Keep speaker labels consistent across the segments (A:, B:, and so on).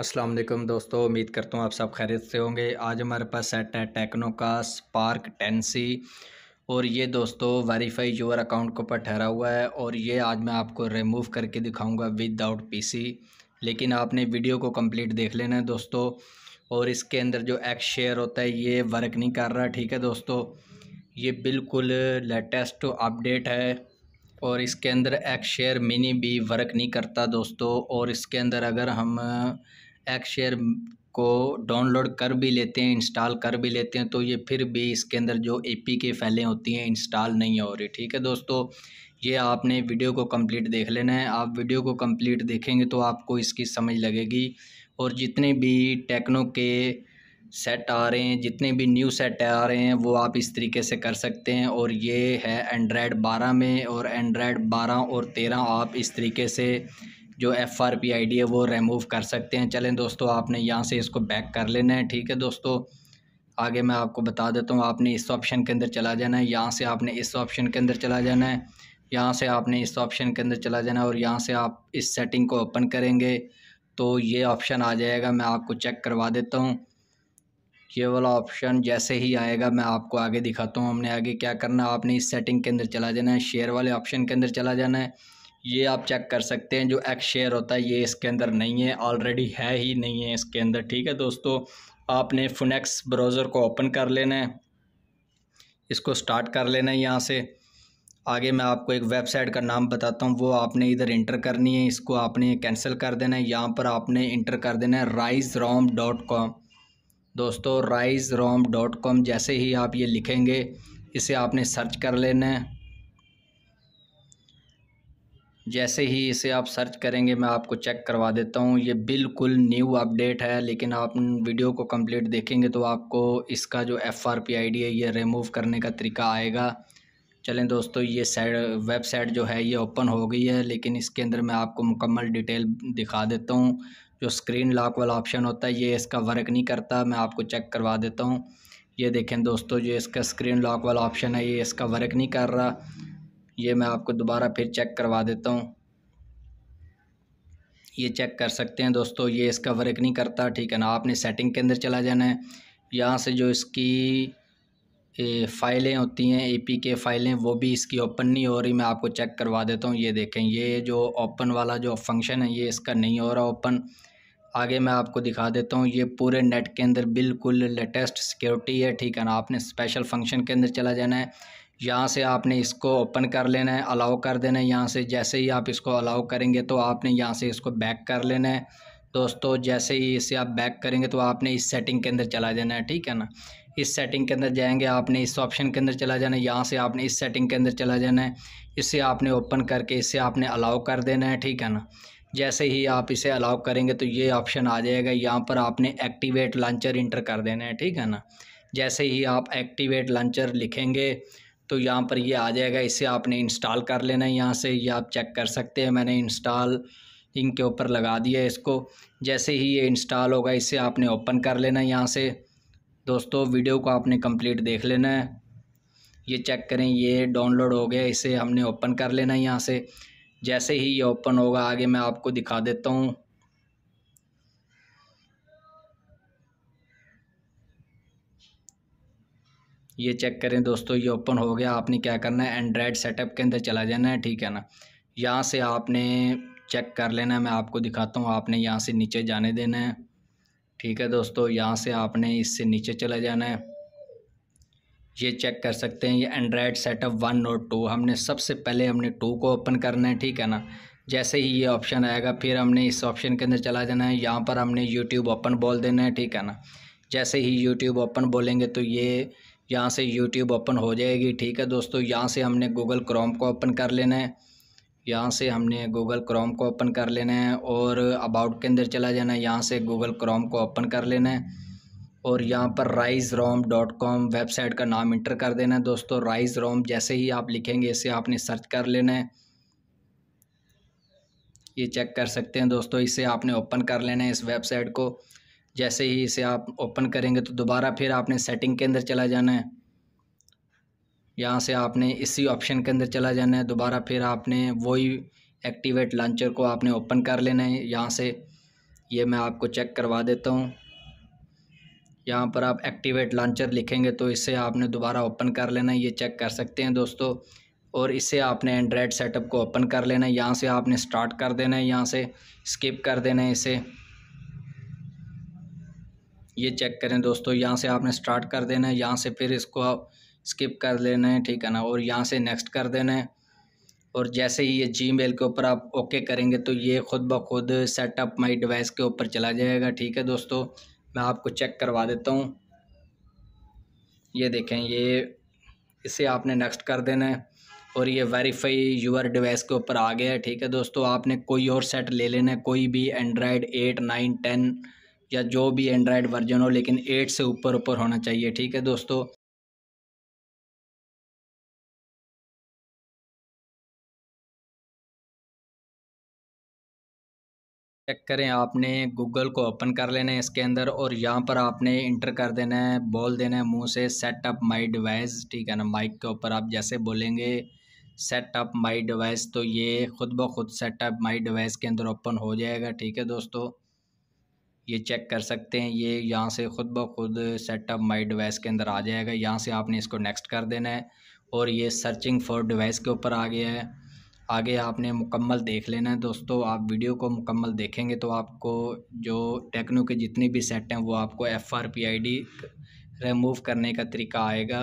A: असलम दोस्तों उम्मीद करता हूँ आप सब खैरियत से होंगे आज हमारे पास सेट है टेक्नो का स्पार्क टेंसी और ये दोस्तों वेरीफाई यूर अकाउंट के ऊपर ठहरा हुआ है और ये आज मैं आपको रिमूव करके दिखाऊंगा पी पीसी लेकिन आपने वीडियो को कंप्लीट देख लेना है दोस्तों और इसके अंदर जो एक्स शेयर होता है ये वर्क नहीं कर रहा ठीक है दोस्तों ये बिल्कुल लेटेस्ट अपडेट है और इसके अंदर एक्स शेयर मिनी भी वर्क नहीं करता दोस्तों और इसके अंदर अगर हम एक्स शेयर को डाउनलोड कर भी लेते हैं इंस्टॉल कर भी लेते हैं तो ये फिर भी इसके अंदर जो ए पी के फाइलें होती हैं इंस्टॉल नहीं हो रही ठीक है दोस्तों ये आपने वीडियो को कंप्लीट देख लेना है आप वीडियो को कंप्लीट देखेंगे तो आपको इसकी समझ लगेगी और जितने भी टेक्नो के सेट आ रहे हैं जितने भी न्यू सेट आ रहे हैं वो आप इस तरीके से कर सकते हैं और ये है एंड्राइड बारह में और एंड्राइड बारह और तेरह आप इस तरीके से जो F R P I D है वो रिमूव कर सकते हैं चलें दोस्तों आपने यहाँ से इसको बैक कर लेना है ठीक है दोस्तों आगे मैं आपको बता देता हूँ आपने इस ऑप्शन के अंदर चला जाना है यहाँ से आपने इस ऑप्शन के अंदर चला जाना है यहाँ से आपने इस ऑप्शन के अंदर चला जाना है और यहाँ से आप इस सेटिंग को ओपन करेंगे तो ये ऑप्शन आ जाएगा मैं आपको चेक करवा देता हूँ ये वाला ऑप्शन जैसे ही आएगा मैं आपको आगे दिखाता हूँ हमने आगे क्या करना है आपने इस सेटिंग के अंदर चला जाना है शेयर वाले ऑप्शन के अंदर चला जाना है ये आप चेक कर सकते हैं जो एक्स शेयर होता है ये इसके अंदर नहीं है ऑलरेडी है ही नहीं है इसके अंदर ठीक है दोस्तों आपने फुनेक्स ब्राउज़र को ओपन कर लेना है इसको स्टार्ट कर लेना है यहाँ से आगे मैं आपको एक वेबसाइट का नाम बताता हूँ वो आपने इधर इंटर करनी है इसको आपने कैंसिल कर देना है यहाँ पर आपने इंटर कर देना है राइज रॉम डॉट कॉम दोस्तों राइज रोम डॉट कॉम जैसे ही आप ये लिखेंगे इसे आपने सर्च कर लेना है जैसे ही इसे आप सर्च करेंगे मैं आपको चेक करवा देता हूँ ये बिल्कुल न्यू अपडेट है लेकिन आप वीडियो को कंप्लीट देखेंगे तो आपको इसका जो F R P I D है ये रिमूव करने का तरीका आएगा चलें दोस्तों ये साइड वेबसाइट जो है ये ओपन हो गई है लेकिन इसके अंदर मैं आपको मुकम्मल डिटेल दिखा देता हूँ जो स्क्रीन लॉक वाला ऑप्शन होता है ये इसका वर्क नहीं करता मैं आपको चेक करवा देता हूँ ये देखें दोस्तों जो इसका स्क्रीन लॉक वाला ऑप्शन है ये इसका वर्क नहीं कर रहा ये मैं आपको दोबारा फिर चेक करवा देता हूँ ये चेक कर सकते हैं दोस्तों ये इसका वर्क नहीं करता ठीक है ना आपने सेटिंग के अंदर चला जाना है यहाँ से जो इसकी फ़ाइलें होती हैं ए पी के फ़ाइलें वो भी इसकी ओपन नहीं हो रही मैं आपको चेक करवा देता हूँ ये देखें ये जो ओपन वाला जो फंक्शन है ये इसका नहीं हो रहा ओपन आगे मैं आपको दिखा देता हूँ ये पूरे नेट के अंदर बिल्कुल लेटेस्ट सिक्योरिटी है ठीक है ना आपने स्पेशल फंक्शन के अंदर चला जाना है यहाँ से आपने इसको ओपन कर लेना है अलाउ कर देना है यहाँ से जैसे ही आप इसको अलाउ करेंगे तो आपने यहाँ से इसको बैक कर लेना है दोस्तों जैसे ही इसे आप बैक करेंगे तो आपने इस सेटिंग के अंदर चला जाना है ठीक है ना इस सेटिंग के अंदर जाएंगे आपने इस ऑप्शन के अंदर चला जाना है यहाँ से आपने इस सेटिंग के अंदर चला जाना है इसे आपने ओपन करके इसे आपने अलाउ कर देना है ठीक है ना जैसे ही आप इसे अलाउ करेंगे तो ये ऑप्शन आ जाएगा यहाँ पर आपने एक्टिवेट लॉन्चर इंटर कर देना है ठीक है ना जैसे ही आप एक्टिवेट लॉन्चर लिखेंगे तो यहाँ पर ये आ जाएगा इसे आपने इंस्टॉल कर लेना है यहाँ से ये आप चेक कर सकते हैं मैंने इंस्टॉल लिंक के ऊपर लगा दिया इसको जैसे ही ये इंस्टॉल होगा इसे आपने ओपन कर लेना है यहाँ से दोस्तों वीडियो को आपने कंप्लीट देख लेना है ये चेक करें ये डाउनलोड हो गया इसे हमने ओपन कर लेना है यहाँ से जैसे ही ये ओपन होगा आगे मैं आपको दिखा देता हूँ ये चेक करें दोस्तों ये ओपन हो गया आपने क्या करना है एंड्राइड सेटअप के अंदर चला जाना है ठीक है ना यहाँ से आपने चेक कर लेना है मैं आपको दिखाता हूँ आपने यहाँ से नीचे जाने देना है ठीक है दोस्तों यहाँ से आपने इससे नीचे चला जाना है ये चेक कर सकते हैं ये एंड्राइड सेटअप वन और टू हमने सबसे पहले हमने टू को ओपन करना है ठीक है ना जैसे ही ये ऑप्शन आएगा फिर हमने इस ऑप्शन के अंदर चला जाना है यहाँ पर हमने यूट्यूब ओपन बोल देना है ठीक है ना जैसे ही यूट्यूब ओपन बोलेंगे तो ये यहाँ से यूट्यूब ओपन हो जाएगी ठीक है दोस्तों यहाँ से हमने गूगल क्रोम को ओपन कर लेना है यहाँ से हमने गूगल क्रोम को ओपन कर लेना है और अबाउट के अंदर चला जाना है यहाँ से गूगल क्रोम को ओपन कर लेना है और यहाँ पर rise rom dot com website का नाम इंटर कर देना है दोस्तों राइज रोम जैसे ही आप लिखेंगे इसे आपने सर्च कर लेना है ये चेक कर सकते हैं दोस्तों इसे आपने ओपन कर लेना है इस वेबसाइट को जैसे ही इसे आप ओपन करेंगे तो दोबारा फिर आपने सेटिंग के अंदर चला जाना है यहाँ से आपने इसी ऑप्शन के अंदर चला जाना है दोबारा फिर आपने वही एक्टिवेट लॉन्चर को आपने ओपन कर लेना है यहाँ से ये मैं आपको चेक करवा देता हूँ यहाँ पर आप एक्टिवेट लॉन्चर लिखेंगे तो इसे आपने दोबारा ओपन कर लेना है ये चेक कर सकते हैं दोस्तों और इसे आपने एंड्राइड सेटअप को ओपन कर लेना है यहाँ से आपने स्टार्ट कर देना है यहाँ से स्किप कर देना है इसे ये चेक करें दोस्तों यहाँ से आपने स्टार्ट कर देना है यहाँ से फिर इसको आप स्किप कर लेना है ठीक है ना और यहाँ से नेक्स्ट कर देना है और जैसे ही ये जी मेल के ऊपर आप ओके करेंगे तो ये ख़ुद ब खुद सेटअप माई डिवाइस के ऊपर चला जाएगा ठीक है दोस्तों मैं आपको चेक करवा देता हूँ ये देखें ये इसे आपने नेक्स्ट कर देना है और ये वेरीफाई यूर डिवाइस के ऊपर आ गया है ठीक है दोस्तों आपने कोई और सेट ले लेना है कोई भी एंड्रॉयड एट नाइन टेन या जो भी एंड्रॉयड वर्जन हो लेकिन एट से ऊपर ऊपर होना चाहिए ठीक है दोस्तों चेक करें आपने गूगल को ओपन कर लेना है इसके अंदर और यहाँ पर आपने इंटर कर देना है बोल देना है मुँह से सेट अप माई डिवाइस ठीक है ना माइक के ऊपर आप जैसे बोलेंगे सेट अप माई डिवाइस तो ये खुद ब खुद सेट अप माई डिवाइस के अंदर ओपन हो जाएगा ठीक है दोस्तों ये चेक कर सकते हैं ये यहाँ से खुद ब खुद सेटअप माई डिवाइस के अंदर आ जाएगा यहाँ से आपने इसको नेक्स्ट कर देना है और ये सर्चिंग फॉर डिवाइस के ऊपर आ गया है आगे आपने मुकम्मल देख लेना है दोस्तों आप वीडियो को मुकम्मल देखेंगे तो आपको जो टेक्नो के जितने भी सेट हैं वो आपको F R P I D remove करने का तरीका आएगा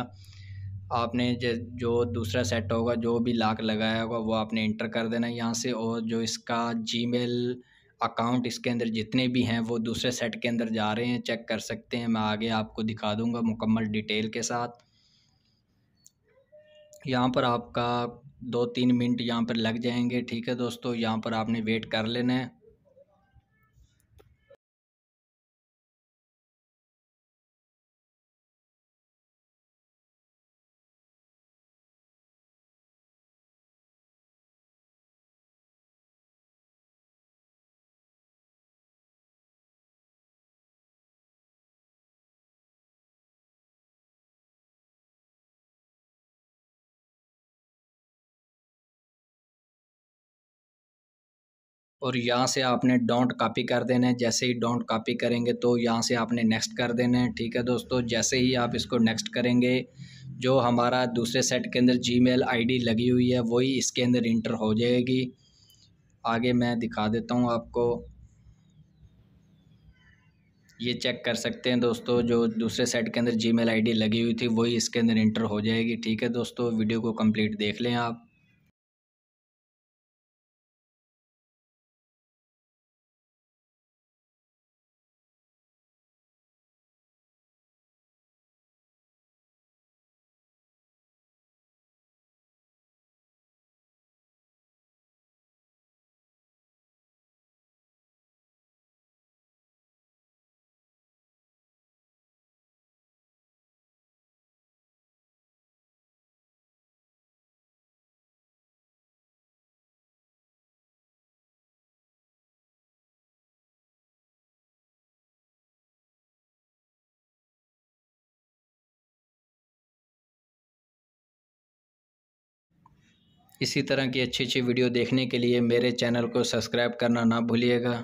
A: आपने जो दूसरा सेट होगा जो भी लाख लगाया होगा वो आपने इंटर कर देना है यहाँ से और जो इसका जीमेल अकाउंट इसके अंदर जितने भी हैं वो दूसरे सेट के अंदर जा रहे हैं चेक कर सकते हैं मैं आगे आपको दिखा दूंगा मुकम्मल डिटेल के साथ यहाँ पर आपका दो तीन मिनट यहाँ पर लग जाएंगे ठीक है दोस्तों यहाँ पर आपने वेट कर लेना है और यहाँ से आपने डोंट कॉपी कर देना है जैसे ही डोंट कॉपी करेंगे तो यहाँ से आपने नेक्स्ट कर देना है ठीक है दोस्तों जैसे ही आप इसको नेक्स्ट करेंगे जो हमारा दूसरे सेट के अंदर जी मेल लगी हुई है वही इसके अंदर इंटर हो जाएगी आगे मैं दिखा देता हूँ आपको ये चेक कर सकते हैं दोस्तों जो दूसरे सेट के अंदर जी मेल लगी हुई थी वही इसके अंदर इंटर हो जाएगी ठीक है दोस्तों वीडियो को कंप्लीट देख लें आप इसी तरह की अच्छी अच्छी वीडियो देखने के लिए मेरे चैनल को सब्सक्राइब करना ना भूलिएगा